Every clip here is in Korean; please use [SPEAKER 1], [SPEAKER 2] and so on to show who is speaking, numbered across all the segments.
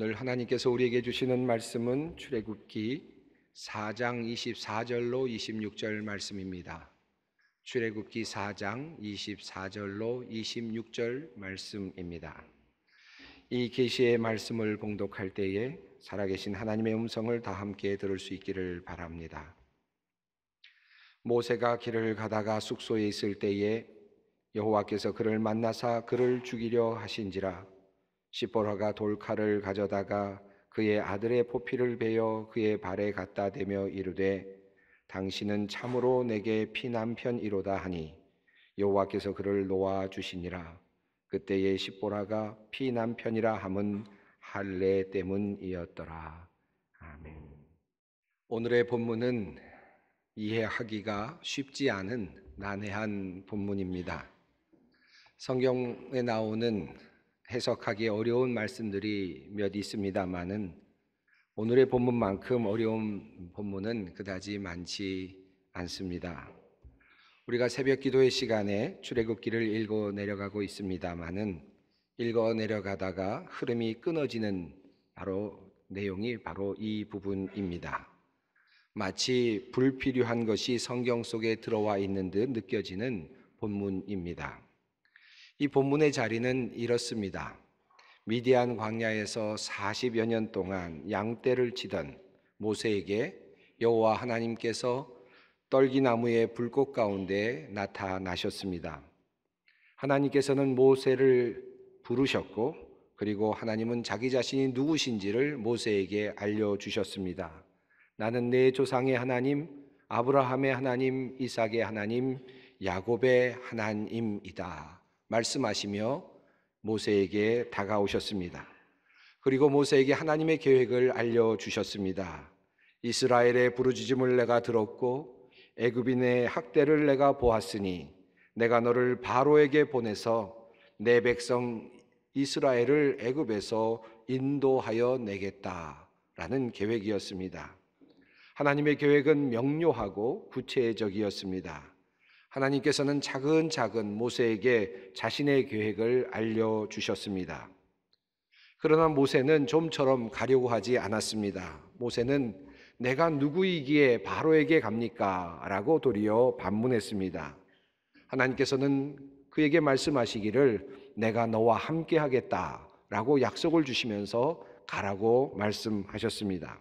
[SPEAKER 1] 오늘 하나님께서 우리에게 주시는 말씀은 출애굽기 4장 24절로 26절 말씀입니다. 출애굽기 4장 24절로 26절 말씀입니다. 이 계시의 말씀을 봉독할 때에 살아계신 하나님의 음성을 다 함께 들을 수 있기를 바랍니다. 모세가 길을 가다가 숙소에 있을 때에 여호와께서 그를 만나사 그를 죽이려 하신지라 시보라가 돌칼을 가져다가 그의 아들의 포피를 베어 그의 발에 갖다 대며 이르되 당신은 참으로 내게 피남편이로다 하니 여호와께서 그를 놓아 주시니라 그때에 시보라가 피남편이라 함은 할례 때문이었더라 아멘. 오늘의 본문은 이해하기가 쉽지 않은 난해한 본문입니다. 성경에 나오는 해석하기 어려운 말씀들이 몇 있습니다만은 오늘의 본문만큼 어려운 본문은 그다지 많지 않습니다. 우리가 새벽 기도의 시간에 출애굽기를 읽어 내려가고 있습니다만은 읽어 내려가다가 흐름이 끊어지는 바로 내용이 바로 이 부분입니다. 마치 불필요한 것이 성경 속에 들어와 있는 듯 느껴지는 본문입니다. 이 본문의 자리는 이렇습니다. 미디안 광야에서 40여 년 동안 양떼를 치던 모세에게 여호와 하나님께서 떨기나무의 불꽃 가운데 나타나셨습니다. 하나님께서는 모세를 부르셨고 그리고 하나님은 자기 자신이 누구신지를 모세에게 알려 주셨습니다. 나는 내 조상의 하나님, 아브라함의 하나님, 이삭의 하나님, 야곱의 하나님이다. 말씀하시며 모세에게 다가오셨습니다. 그리고 모세에게 하나님의 계획을 알려주셨습니다. 이스라엘의 부르짖음을 내가 들었고 애굽인의 학대를 내가 보았으니 내가 너를 바로에게 보내서 내 백성 이스라엘을 애굽에서 인도하여 내겠다라는 계획이었습니다. 하나님의 계획은 명료하고 구체적이었습니다. 하나님께서는 차근차근 모세에게 자신의 계획을 알려주셨습니다. 그러나 모세는 좀처럼 가려고 하지 않았습니다. 모세는 내가 누구이기에 바로에게 갑니까? 라고 도리어 반문했습니다. 하나님께서는 그에게 말씀하시기를 내가 너와 함께 하겠다 라고 약속을 주시면서 가라고 말씀하셨습니다.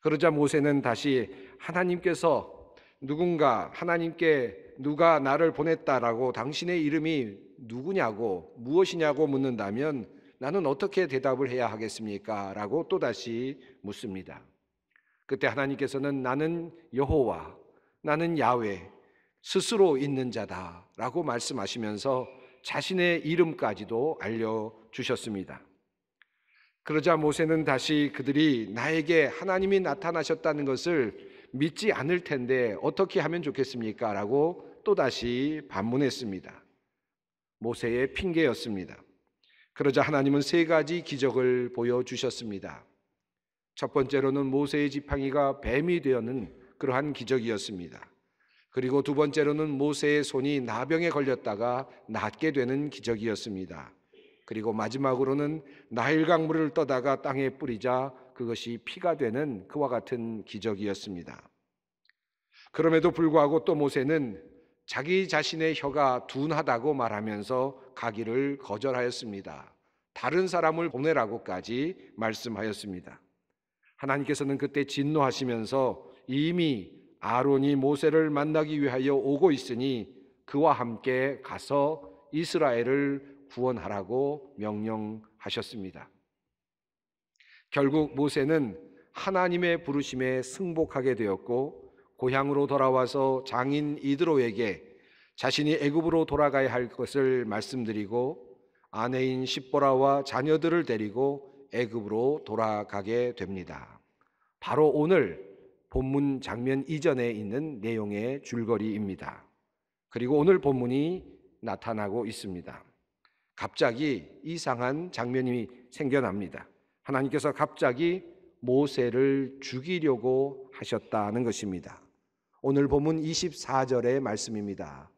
[SPEAKER 1] 그러자 모세는 다시 하나님께서 누군가 하나님께 누가 나를 보냈다라고 당신의 이름이 누구냐고 무엇이냐고 묻는다면 나는 어떻게 대답을 해야 하겠습니까? 라고 또다시 묻습니다. 그때 하나님께서는 나는 여호와, 나는 야외, 스스로 있는 자다 라고 말씀하시면서 자신의 이름까지도 알려주셨습니다. 그러자 모세는 다시 그들이 나에게 하나님이 나타나셨다는 것을 믿지 않을 텐데 어떻게 하면 좋겠습니까? 라고 또다시 반문했습니다. 모세의 핑계였습니다. 그러자 하나님은 세 가지 기적을 보여주셨습니다. 첫 번째로는 모세의 지팡이가 뱀이 되었는 그러한 기적이었습니다. 그리고 두 번째로는 모세의 손이 나병에 걸렸다가 낫게 되는 기적이었습니다. 그리고 마지막으로는 나일강물을 떠다가 땅에 뿌리자 그것이 피가 되는 그와 같은 기적이었습니다. 그럼에도 불구하고 또 모세는 자기 자신의 혀가 둔하다고 말하면서 가기를 거절하였습니다. 다른 사람을 보내라고까지 말씀하였습니다. 하나님께서는 그때 진노하시면서 이미 아론이 모세를 만나기 위하여 오고 있으니 그와 함께 가서 이스라엘을 구원하라고 명령하셨습니다. 결국 모세는 하나님의 부르심에 승복하게 되었고 고향으로 돌아와서 장인 이드로에게 자신이 애굽으로 돌아가야 할 것을 말씀드리고 아내인 십보라와 자녀들을 데리고 애굽으로 돌아가게 됩니다. 바로 오늘 본문 장면 이전에 있는 내용의 줄거리입니다. 그리고 오늘 본문이 나타나고 있습니다. 갑자기 이상한 장면이 생겨납니다. 하나님께서 갑자기 모세를 죽이려고 하셨다는 것입니다. 오늘 보문 24절의 말씀입니다.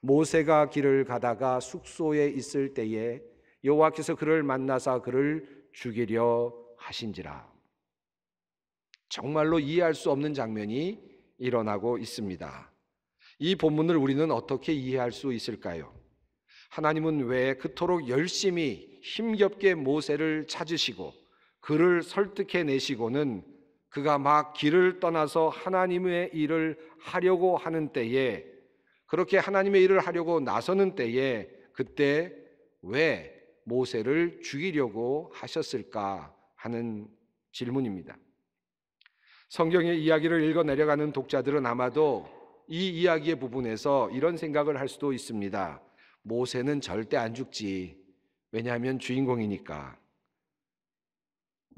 [SPEAKER 1] 모세가 길을 가다가 숙소에 있을 때에 여호와께서 그를 만나사 그를 죽이려 하신지라. 정말로 이해할 수 없는 장면이 일어나고 있습니다. 이 본문을 우리는 어떻게 이해할 수 있을까요? 하나님은 왜 그토록 열심히 힘겹게 모세를 찾으시고 그를 설득해 내시고는 그가 막 길을 떠나서 하나님의 일을 하려고 하는 때에 그렇게 하나님의 일을 하려고 나서는 때에 그때 왜 모세를 죽이려고 하셨을까 하는 질문입니다. 성경의 이야기를 읽어 내려가는 독자들은 아마도 이 이야기의 부분에서 이런 생각을 할 수도 있습니다. 모세는 절대 안 죽지. 왜냐하면 주인공이니까.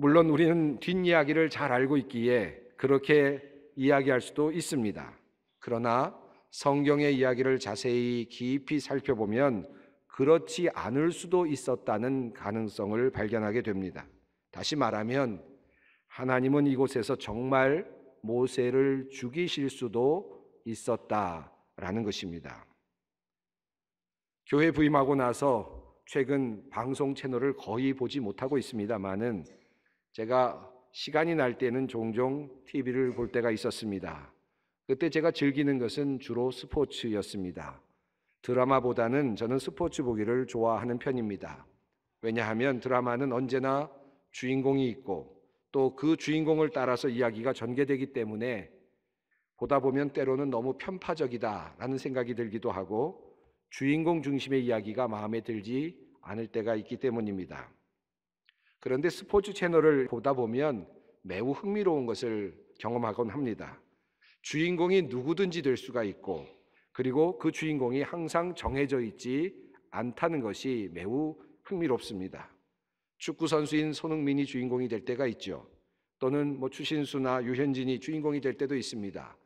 [SPEAKER 1] 물론 우리는 뒷이야기를 잘 알고 있기에 그렇게 이야기할 수도 있습니다. 그러나 성경의 이야기를 자세히 깊이 살펴보면 그렇지 않을 수도 있었다는 가능성을 발견하게 됩니다. 다시 말하면 하나님은 이곳에서 정말 모세를 죽이실 수도 있었다라는 것입니다. 교회 부임하고 나서 최근 방송 채널을 거의 보지 못하고 있습니다만은 제가 시간이 날 때는 종종 TV를 볼 때가 있었습니다. 그때 제가 즐기는 것은 주로 스포츠였습니다. 드라마보다는 저는 스포츠 보기를 좋아하는 편입니다. 왜냐하면 드라마는 언제나 주인공이 있고 또 그 주인공을 따라서 이야기가 전개되기 때문에 보다 보면 때로는 너무 편파적이다라는 생각이 들기도 하고 주인공 중심의 이야기가 마음에 들지 않을 때가 있기 때문입니다. 그런데 스포츠 채널을 보다 보면 매우 흥미로운 것을 경험하곤 합니다. 주인공이 누구든지 될 수가 있고 그리고 그 주인공이 항상 정해져 있지 않다는 것이 매우 흥미롭습니다. 축구 선수인 손흥민이 주인공이 될 때가 있죠. 또는 뭐 추신수나 유현진이 주인공이 될 때도 있습니다.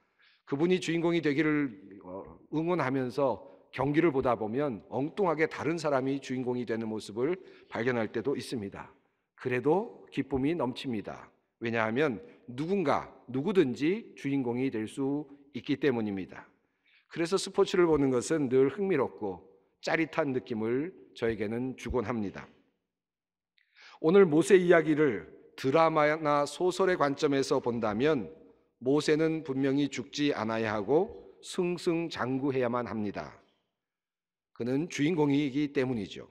[SPEAKER 1] 그분이 주인공이 되기를 어, 응원하면서 경기를 보다 보면 엉뚱하게 다른 사람이 주인공이 되는 모습을 발견할 때도 있습니다. 그래도 기쁨이 넘칩니다. 왜냐하면 누군가, 누구든지 주인공이 될 수 있기 때문입니다. 그래서 스포츠를 보는 것은 늘 흥미롭고 짜릿한 느낌을 저에게는 주곤 합니다. 오늘 모세 이야기를 드라마나 소설의 관점에서 본다면 모세는 분명히 죽지 않아야 하고 승승장구해야만 합니다. 그는 주인공이기 때문이죠.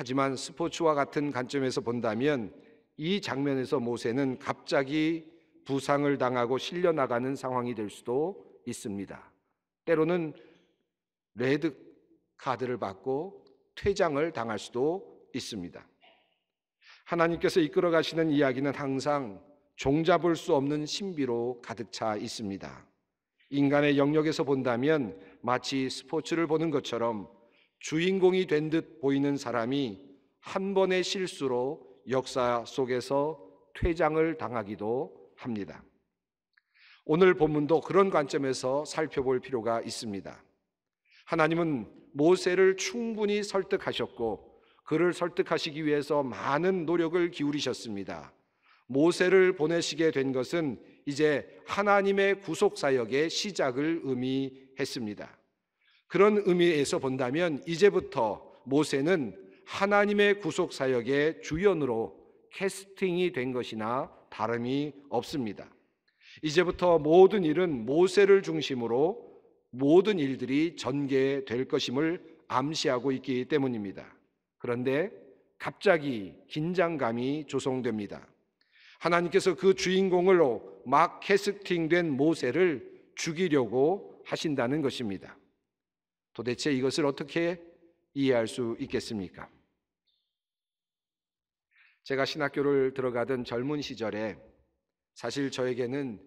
[SPEAKER 1] 하지만 스포츠와 같은 관점에서 본다면 이 장면에서 모세는 갑자기 부상을 당하고 실려 나가는 상황이 될 수도 있습니다. 때로는 레드 카드를 받고 퇴장을 당할 수도 있습니다. 하나님께서 이끌어 가시는 이야기는 항상 종잡을 수 없는 신비로 가득 차 있습니다. 인간의 영역에서 본다면 마치 스포츠를 보는 것처럼 주인공이 된 듯 보이는 사람이 한 번의 실수로 역사 속에서 퇴장을 당하기도 합니다. 오늘 본문도 그런 관점에서 살펴볼 필요가 있습니다. 하나님은 모세를 충분히 설득하셨고 그를 설득하시기 위해서 많은 노력을 기울이셨습니다. 모세를 보내시게 된 것은 이제 하나님의 구속 사역의 시작을 의미했습니다. 그런 의미에서 본다면 이제부터 모세는 하나님의 구속 사역의 주연으로 캐스팅이 된 것이나 다름이 없습니다. 이제부터 모든 일은 모세를 중심으로 모든 일들이 전개될 것임을 암시하고 있기 때문입니다. 그런데 갑자기 긴장감이 조성됩니다. 하나님께서 그 주인공으로 막 캐스팅된 모세를 죽이려고 하신다는 것입니다. 도대체 이것을 어떻게 이해할 수 있겠습니까? 제가 신학교를 들어가던 젊은 시절에 사실 저에게는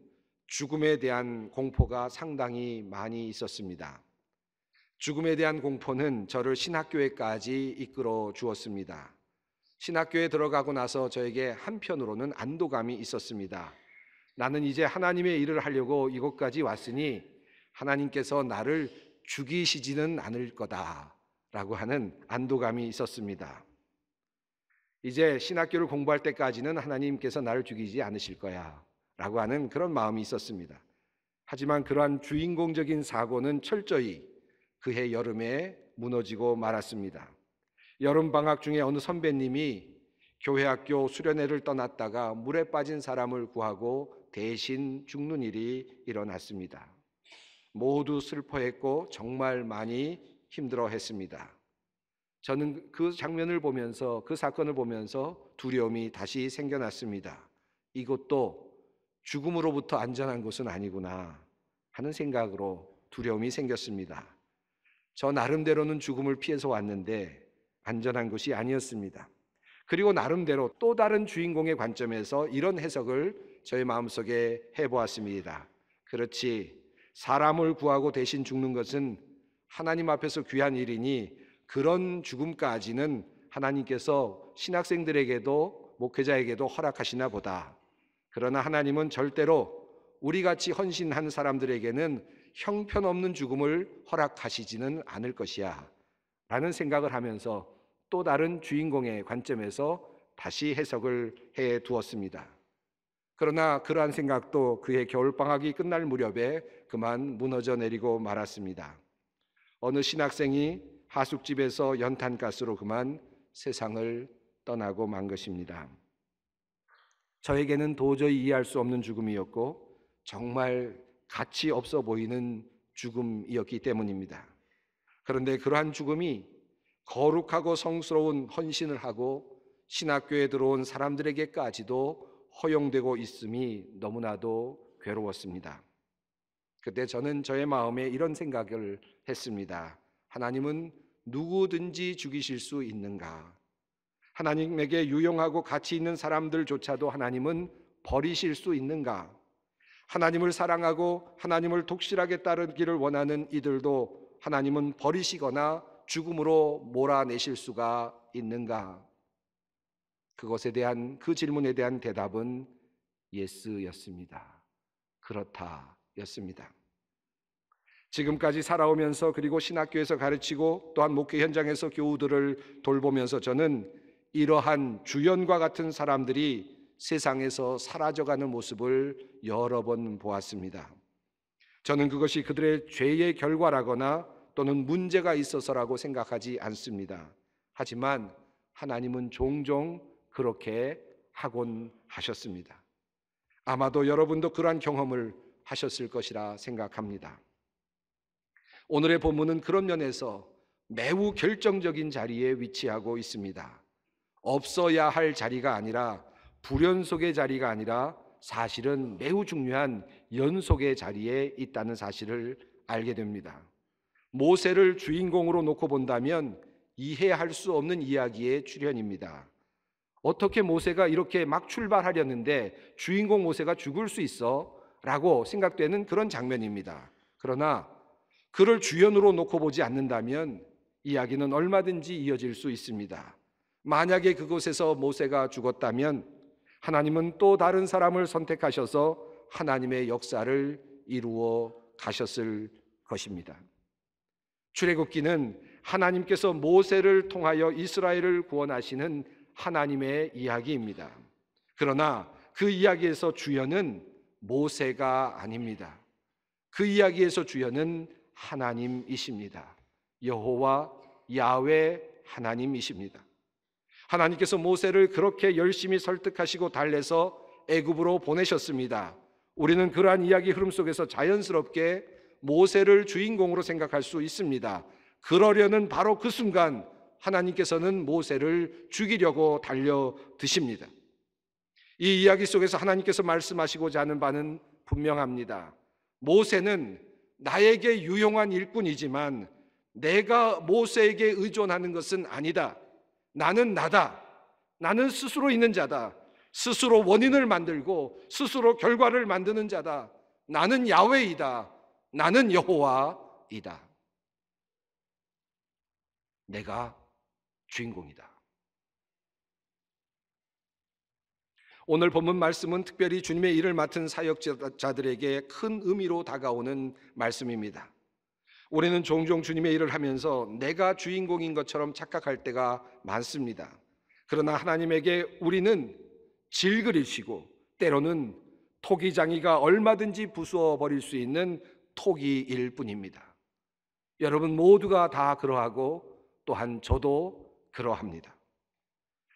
[SPEAKER 1] 죽음에 대한 공포가 상당히 많이 있었습니다. 죽음에 대한 공포는 저를 신학교에까지 이끌어 주었습니다. 신학교에 들어가고 나서 저에게 한편으로는 안도감이 있었습니다. 나는 이제 하나님의 일을 하려고 이곳까지 왔으니 하나님께서 나를 죽이시지는 않을 거다라고 하는 안도감이 있었습니다. 이제 신학교를 공부할 때까지는 하나님께서 나를 죽이지 않으실 거야 라고 하는 그런 마음이 있었습니다. 하지만 그러한 주인공적인 사고는 철저히 그해 여름에 무너지고 말았습니다. 여름 방학 중에 어느 선배님이 교회 학교 수련회를 떠났다가 물에 빠진 사람을 구하고 대신 죽는 일이 일어났습니다. 모두 슬퍼했고 정말 많이 힘들어했습니다. 저는 그 장면을 보면서 그 사건을 보면서 두려움이 다시 생겨났습니다. 이것도 죽음으로부터 안전한 곳은 아니구나 하는 생각으로 두려움이 생겼습니다. 저 나름대로는 죽음을 피해서 왔는데 안전한 곳이 아니었습니다. 그리고 나름대로 또 다른 주인공의 관점에서 이런 해석을 저의 마음속에 해보았습니다. 그렇지, 사람을 구하고 대신 죽는 것은 하나님 앞에서 귀한 일이니 그런 죽음까지는 하나님께서 신학생들에게도 목회자에게도 허락하시나 보다. 그러나 하나님은 절대로 우리 같이 헌신한 사람들에게는 형편없는 죽음을 허락하시지는 않을 것이야. 라는 생각을 하면서 또 다른 주인공의 관점에서 다시 해석을 해 두었습니다. 그러나 그러한 생각도 그의 겨울방학이 끝날 무렵에 그만 무너져 내리고 말았습니다. 어느 신학생이 하숙집에서 연탄가스로 그만 세상을 떠나고 만 것입니다. 저에게는 도저히 이해할 수 없는 죽음이었고 정말 가치 없어 보이는 죽음이었기 때문입니다. 그런데 그러한 죽음이 거룩하고 성스러운 헌신을 하고 신학교에 들어온 사람들에게까지도 허용되고 있음이 너무나도 괴로웠습니다. 그때 저는 저의 마음에 이런 생각을 했습니다. 하나님은 누구든지 죽이실 수 있는가? 하나님에게 유용하고 가치 있는 사람들조차도 하나님은 버리실 수 있는가? 하나님을 사랑하고 하나님을 독실하게 따르기를 원하는 이들도 하나님은 버리시거나 죽음으로 몰아내실 수가 있는가? 그것에 대한 그 질문에 대한 대답은 예스였습니다. 그렇다였습니다. 지금까지 살아오면서 그리고 신학교에서 가르치고 또한 목회 현장에서 교우들을 돌보면서 저는 이러한 주연과 같은 사람들이 세상에서 사라져가는 모습을 여러 번 보았습니다. 저는 그것이 그들의 죄의 결과라거나 또는 문제가 있어서라고 생각하지 않습니다. 하지만 하나님은 종종 그렇게 하곤 하셨습니다. 아마도 여러분도 그러한 경험을 하셨을 것이라 생각합니다. 오늘의 본문은 그런 면에서 매우 결정적인 자리에 위치하고 있습니다. 없어야 할 자리가 아니라 불연속의 자리가 아니라 사실은 매우 중요한 연속의 자리에 있다는 사실을 알게 됩니다. 모세를 주인공으로 놓고 본다면 이해할 수 없는 이야기의 출현입니다. 어떻게 모세가 이렇게 막 출발하려는데 주인공 모세가 죽을 수 있어? 라고 생각되는 그런 장면입니다. 그러나 그를 주연으로 놓고 보지 않는다면 이야기는 얼마든지 이어질 수 있습니다. 만약에 그곳에서 모세가 죽었다면 하나님은 또 다른 사람을 선택하셔서 하나님의 역사를 이루어 가셨을 것입니다. 출애굽기는 하나님께서 모세를 통하여 이스라엘을 구원하시는 하나님의 이야기입니다. 그러나 그 이야기에서 주연은 모세가 아닙니다. 그 이야기에서 주연은 하나님이십니다. 여호와 야외 하나님이십니다. 하나님께서 모세를 그렇게 열심히 설득하시고 달래서 애굽으로 보내셨습니다. 우리는 그러한 이야기 흐름 속에서 자연스럽게 모세를 주인공으로 생각할 수 있습니다. 그러려는 바로 그 순간 하나님께서는 모세를 죽이려고 달려드십니다. 이 이야기 속에서 하나님께서 말씀하시고자 하는 바는 분명합니다. 모세는 나에게 유용한 일꾼이지만 내가 모세에게 의존하는 것은 아니다. 나는 나다. 나는 스스로 있는 자다. 스스로 원인을 만들고 스스로 결과를 만드는 자다. 나는 야외이다. 나는 여호와이다. 내가 주인공이다. 오늘 본문 말씀은 특별히 주님의 일을 맡은 사역자들에게 큰 의미로 다가오는 말씀입니다. 우리는 종종 주님의 일을 하면서 내가 주인공인 것처럼 착각할 때가 많습니다. 그러나 하나님에게 우리는 질그리시고 때로는 토기장이가 얼마든지 부수어 버릴 수 있는 토기일 뿐입니다. 여러분 모두가 다 그러하고 또한 저도 그러합니다.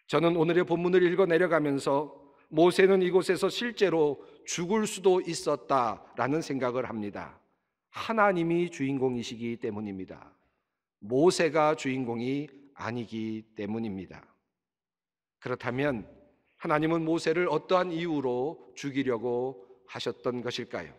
[SPEAKER 1] 저는 오늘의 본문을 읽어 내려가면서 모세는 이곳에서 실제로 죽을 수도 있었다라는 생각을 합니다. 하나님이 주인공이시기 때문입니다. 모세가 주인공이 아니기 때문입니다. 그렇다면 하나님은 모세를 어떠한 이유로 죽이려고 하셨던 것일까요?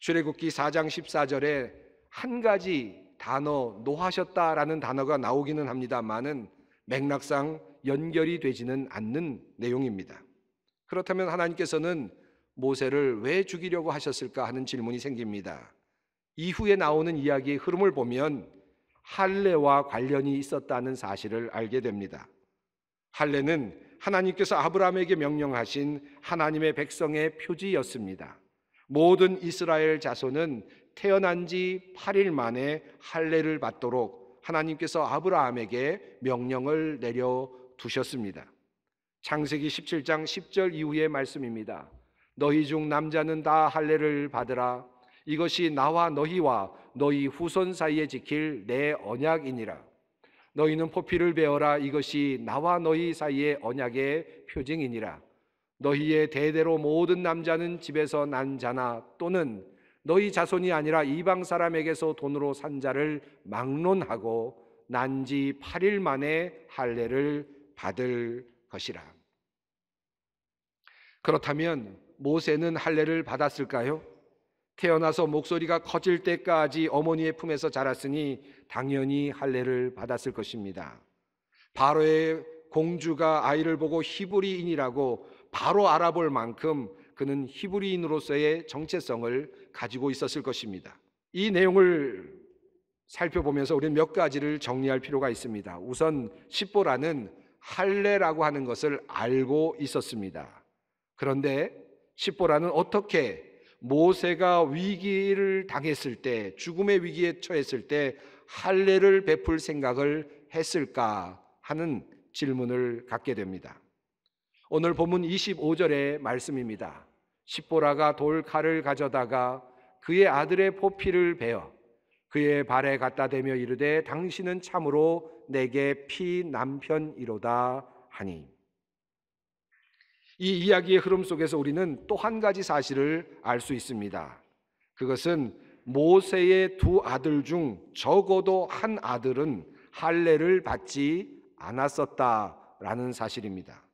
[SPEAKER 1] 출애굽기 4장 14절에 한 가지 단어 노하셨다라는 단어가 나오기는 합니다만은 맥락상 연결이 되지는 않는 내용입니다. 그렇다면 하나님께서는 모세를 왜 죽이려고 하셨을까 하는 질문이 생깁니다. 이후에 나오는 이야기의 흐름을 보면 할례와 관련이 있었다는 사실을 알게 됩니다. 할례는 하나님께서 아브라함에게 명령하신 하나님의 백성의 표지였습니다. 모든 이스라엘 자손은 태어난 지 8일 만에 할례를 받도록 하나님께서 아브라함에게 명령을 내려 두셨습니다. 창세기 17장 10절 이후의 말씀입니다. 너희 중 남자는 다 할례를 받으라. 이것이 나와 너희와 너희 후손 사이에 지킬 내 언약이니라. 너희는 포피를 베어라. 이것이 나와 너희 사이의 언약의 표징이니라. 너희의 대대로 모든 남자는 집에서 난 자나 또는 너희 자손이 아니라 이방 사람에게서 돈으로 산 자를 막론하고 난 지 8일 만에 할례를 받을 것이라. 그렇다면 모세는 할례를 받았을까요? 태어나서 목소리가 커질 때까지 어머니의 품에서 자랐으니 당연히 할례를 받았을 것입니다. 바로의 공주가 아이를 보고 히브리인이라고 바로 알아볼 만큼 그는 히브리인으로서의 정체성을 가지고 있었을 것입니다. 이 내용을 살펴보면서 우리는 몇 가지를 정리할 필요가 있습니다. 우선 십보라는 할례라고 하는 것을 알고 있었습니다. 그런데 십보라는 어떻게 모세가 위기를 당했을 때 죽음의 위기에 처했을 때 할례를 베풀 생각을 했을까 하는 질문을 갖게 됩니다. 오늘 본문 25절의 말씀입니다. 십보라가 돌칼을 가져다가 그의 아들의 포피를 베어 그의 발에 갖다 대며 이르되 당신은 참으로 내게 피 남편이로다 하니 이 이야기의 흐름 속에서 우리는 또 한 가지 사실을 알 수 있습니다. 그것은 모세의 두 아들 중 적어도 한 아들은 할례를 받지 않았었다라는 사실입니다.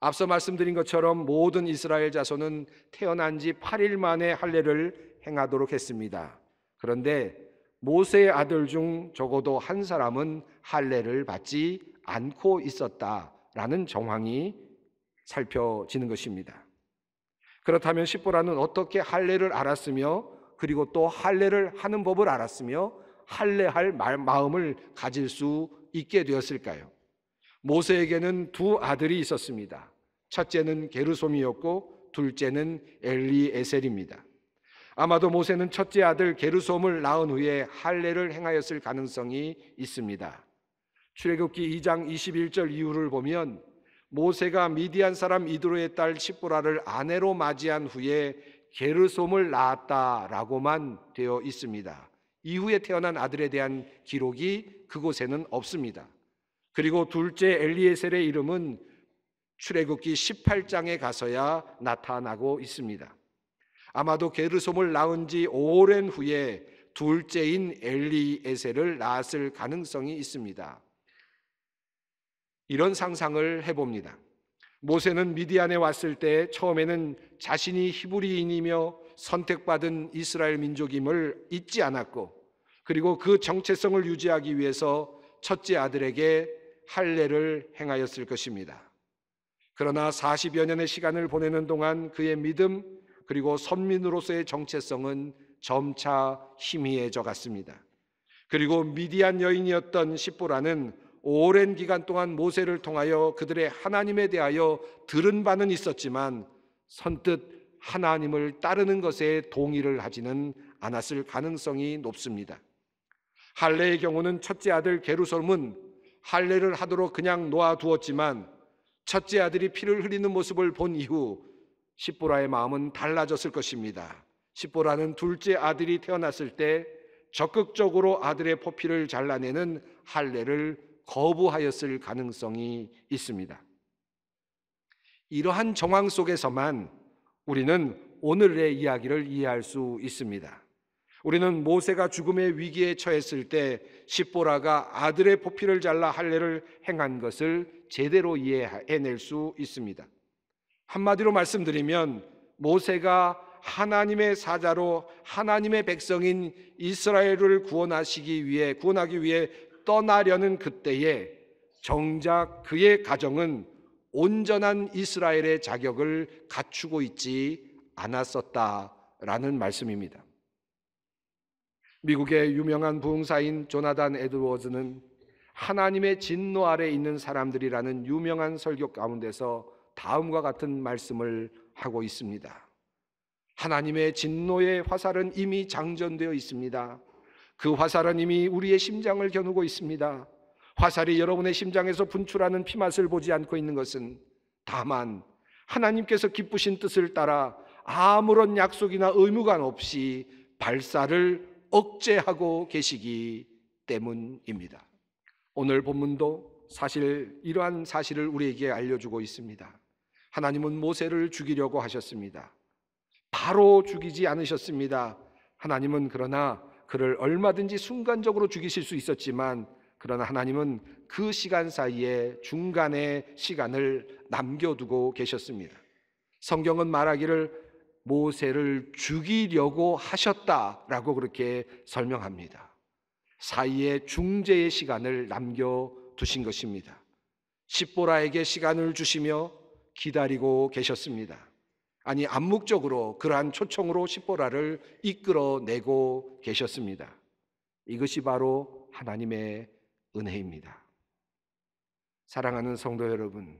[SPEAKER 1] 앞서 말씀드린 것처럼 모든 이스라엘 자손은 태어난 지 8일 만에 할례를 행하도록 했습니다. 그런데 모세의 아들 중 적어도 한 사람은 할례를 받지 않고 있었다라는 정황이 살펴지는 것입니다. 그렇다면 십보라는 어떻게 할례를 알았으며 그리고 또 할례를 하는 법을 알았으며 할례할 마음을 가질 수 있게 되었을까요? 모세에게는 두 아들이 있었습니다. 첫째는 게르솜이었고 둘째는 엘리에셀입니다. 아마도 모세는 첫째 아들 게르솜을 낳은 후에 할례를 행하였을 가능성이 있습니다. 출애굽기 2장 21절 이후를 보면 모세가 미디안 사람 이드로의 딸 십보라를 아내로 맞이한 후에 게르솜을 낳았다라고만 되어 있습니다. 이후에 태어난 아들에 대한 기록이 그곳에는 없습니다. 그리고 둘째 엘리에셀의 이름은 출애굽기 18장에 가서야 나타나고 있습니다. 아마도 게르솜을 낳은 지 오랜 후에 둘째인 엘리에셀을 낳았을 가능성이 있습니다. 이런 상상을 해봅니다. 모세는 미디안에 왔을 때 처음에는 자신이 히브리인이며 선택받은 이스라엘 민족임을 잊지 않았고 그리고 그 정체성을 유지하기 위해서 첫째 아들에게 할례를 행하였을 것입니다. 그러나 40여 년의 시간을 보내는 동안 그의 믿음 그리고 선민으로서의 정체성은 점차 희미해져 갔습니다. 그리고 미디안 여인이었던 십보라는 오랜 기간 동안 모세를 통하여 그들의 하나님에 대하여 들은 바는 있었지만 선뜻 하나님을 따르는 것에 동의를 하지는 않았을 가능성이 높습니다. 할례의 경우는 첫째 아들 게루솜은 할례를 하도록 그냥 놓아두었지만 첫째 아들이 피를 흘리는 모습을 본 이후 십보라의 마음은 달라졌을 것입니다. 십보라는 둘째 아들이 태어났을 때 적극적으로 아들의 포피를 잘라내는 할례를 거부하였을 가능성이 있습니다. 이러한 정황 속에서만 우리는 오늘의 이야기를 이해할 수 있습니다. 우리는 모세가 죽음의 위기에 처했을 때 십보라가 아들의 포피를 잘라 할례를 행한 것을 제대로 이해해낼 수 있습니다. 한마디로 말씀드리면 모세가 하나님의 사자로 하나님의 백성인 이스라엘을 구원하시기 위해 구원하기 위해 떠나려는 그때에 정작 그의 가정은 온전한 이스라엘의 자격을 갖추고 있지 않았었다라는 말씀입니다. 미국의 유명한 부흥사인 조나단 에드워즈는 하나님의 진노 아래 있는 사람들이라는 유명한 설교 가운데서 다음과 같은 말씀을 하고 있습니다. 하나님의 진노의 화살은 이미 장전되어 있습니다. 그 화살은 이미 우리의 심장을 겨누고 있습니다. 화살이 여러분의 심장에서 분출하는 피맛을 보지 않고 있는 것은 다만 하나님께서 기쁘신 뜻을 따라 아무런 약속이나 의무관 없이 발사를 억제하고 계시기 때문입니다. 오늘 본문도 사실 이러한 사실을 우리에게 알려주고 있습니다. 하나님은 모세를 죽이려고 하셨습니다. 바로 죽이지 않으셨습니다. 하나님은 그러나 그를 얼마든지 순간적으로 죽이실 수 있었지만 그러나 하나님은 그 시간 사이에 중간의 시간을 남겨두고 계셨습니다. 성경은 말하기를 모세를 죽이려고 하셨다라고 그렇게 설명합니다. 사이에 중재의 시간을 남겨 두신 것입니다. 십보라에게 시간을 주시며 기다리고 계셨습니다. 아니 암묵적으로 그러한 초청으로 십보라를 이끌어내고 계셨습니다. 이것이 바로 하나님의 은혜입니다. 사랑하는 성도 여러분,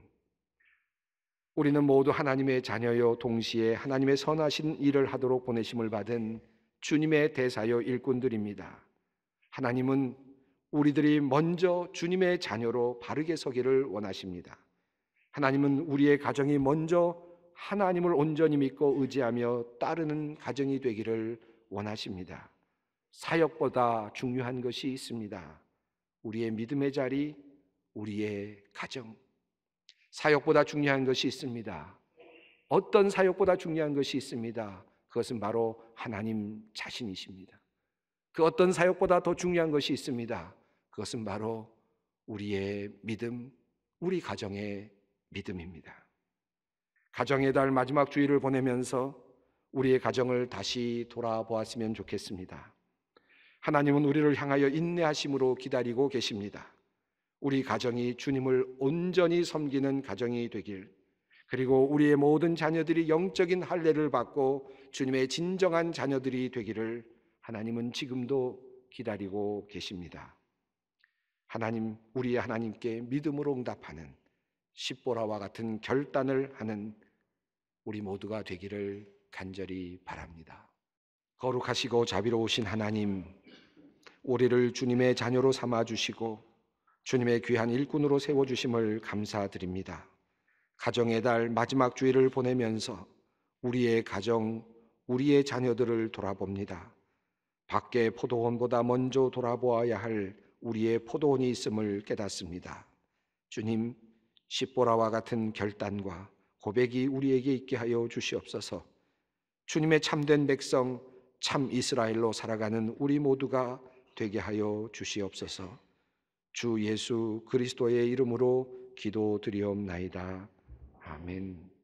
[SPEAKER 1] 우리는 모두 하나님의 자녀요 동시에 하나님의 선하신 일을 하도록 보내심을 받은 주님의 대사요 일꾼들입니다. 하나님은 우리들이 먼저 주님의 자녀로 바르게 서기를 원하십니다. 하나님은 우리의 가정이 먼저 하나님을 온전히 믿고 의지하며 따르는 가정이 되기를 원하십니다. 사역보다 중요한 것이 있습니다. 우리의 믿음의 자리, 우리의 가정. 사역보다 중요한 것이 있습니다. 어떤 사역보다 중요한 것이 있습니다. 그것은 바로 하나님 자신이십니다. 그 어떤 사역보다 더 중요한 것이 있습니다. 그것은 바로 우리의 믿음, 우리 가정의 믿음입니다. 가정의 달 마지막 주일을 보내면서 우리의 가정을 다시 돌아보았으면 좋겠습니다. 하나님은 우리를 향하여 인내하심으로 기다리고 계십니다. 우리 가정이 주님을 온전히 섬기는 가정이 되길 그리고 우리의 모든 자녀들이 영적인 할례를 받고 주님의 진정한 자녀들이 되기를 하나님은 지금도 기다리고 계십니다. 하나님 우리 의 하나님께 믿음으로 응답하는 십보라와 같은 결단을 하는 우리 모두가 되기를 간절히 바랍니다. 거룩하시고 자비로우신 하나님, 우리를 주님의 자녀로 삼아 주시고 주님의 귀한 일꾼으로 세워주심을 감사드립니다. 가정의 달 마지막 주일을 보내면서 우리의 가정, 우리의 자녀들을 돌아봅니다. 밖에 포도원보다 먼저 돌아보아야 할 우리의 포도원이 있음을 깨닫습니다. 주님, 십보라와 같은 결단과 고백이 우리에게 있게 하여 주시옵소서. 주님의 참된 백성, 참 이스라엘로 살아가는 우리 모두가 되게 하여 주시옵소서. 주 예수 그리스도의 이름으로 기도드리옵나이다. 아멘.